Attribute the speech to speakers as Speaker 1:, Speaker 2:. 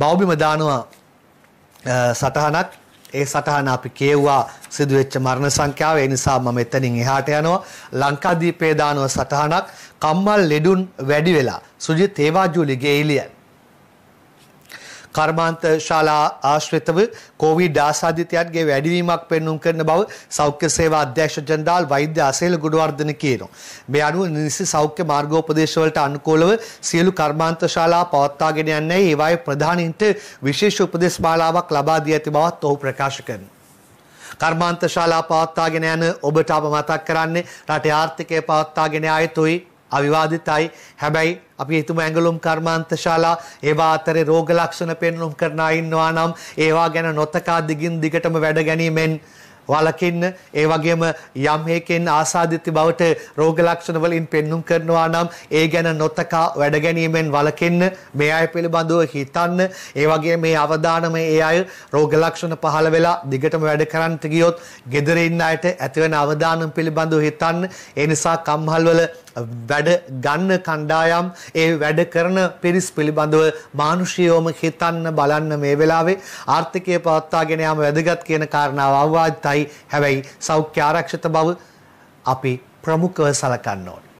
Speaker 1: බෞබිම දානවා සටහනක් ඒ සටහන අපි කියවුවා සිදුවෙච්ච මරණ සංඛ්‍යාව ඒ නිසා මම එතනින් එහාට යනවා ලංකාදීපේ දානව සටහනක් කම්මල් ලෙඩුන් වැඩි වෙලා සුජිත් හේවාජුලිගේ එළියයි කර්මාන්ත ශාලා ආශ්‍රිතව කොවිඩ් ආසාදිතයන්ගේ වැඩිවීමක් පෙන්වුම් කරන බව සෞඛ්‍ය සේවා අධ්‍යක්ෂ ජෙනරාල් වෛද්‍ය අසේල ගුණවර්ධන කියනවා. මේ අනුව නිසි සෞඛ්‍ය මාර්ගෝපදේශවලට අනුකූලව සියලු කර්මාන්ත ශාලා පවත්වාගෙන යන්නේ ඒවායේ ප්‍රධානීන්ට විශේෂ උපදෙස් මාලාවක් ලබා දී ඇති බවත් ඔහු ප්‍රකාශ කරනවා. කර්මාන්ත ශාලා පවත්වාගෙන යන ඔබට අප මතක් කරන්නේ රටේ ආර්ථිකය පවත්වාගෙන ආයතුයි අවිවාදිතයි. හැබැයි අපි හිතමු ඇඟලුම් කර්මාන්තශාලා ඒවා අතරේ රෝග ලක්ෂණ පෙන්වුම් කරන අය ඉන්නවා නම් ඒවා ගැන නොතකා දිගින් දිගටම වැඩ ගැනීමෙන් වළකින්න ඒ වගේම යම් හේකෙන් ආසාදිත බවට රෝග ලක්ෂණ වලින් පෙන්눔 කරනවා නම් ඒ ගැන නොතකා වැඩ ගැනීමෙන් වළකින්න මේ අය පිළිබඳව හිතන්න ඒ වගේ මේ අවදානම ඒ අය රෝග ලක්ෂණ පහළ වෙලා දිගටම වැඩ කරන්නට ගියොත් gedare ඉන්න අයට ඇතිවන අවදානම් පිළිබඳව හිතන්න ඒ නිසා කම්හල්වල වැඩ ගන්න කණ්ඩායම් ඒ වැඩ කරන පිරිස් පිළිබඳව මානුෂීයවම හිතන්න බලන්න මේ වෙලාවේ ආර්ථිකය පවත්වාගෙන යාම වැදගත් කියන කාරණාව අවවාදිතයි අවශ්‍යයි. හැබැයි සෞඛ්‍ය ආරක්ෂිත බව අපි ප්‍රමුඛව සලකන්න ඕන.